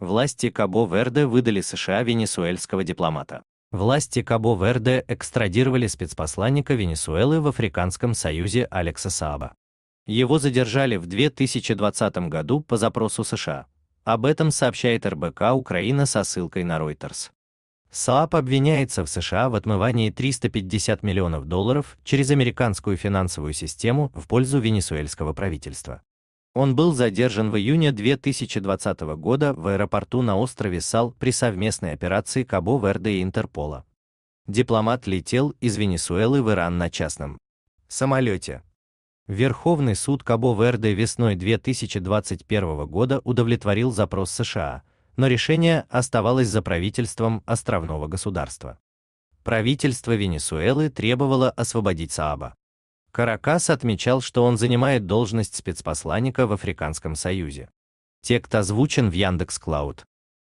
Власти Кабо-Верде выдали США венесуэльского дипломата. Власти Кабо-Верде экстрадировали спецпосланника Венесуэлы в Африканском Союзе Алекса Сааба. Его задержали в 2020 году по запросу США. Об этом сообщает РБК Украина со ссылкой на Reuters. Саап обвиняется в США в отмывании 350 миллионов долларов через американскую финансовую систему в пользу венесуэльского правительства. Он был задержан в июне 2020 года в аэропорту на острове Сал при совместной операции Кабо-Верде и Интерпола. Дипломат летел из Венесуэлы в Иран на частном самолете. Верховный суд Кабо-Верде весной 2021 года удовлетворил запрос США, но решение оставалось за правительством островного государства. Правительство Венесуэлы требовало освободить Сааба. Каракас отмечал, что он занимает должность спецпосланника в Африканском Союзе. Текст озвучен в Яндекс.Клауд.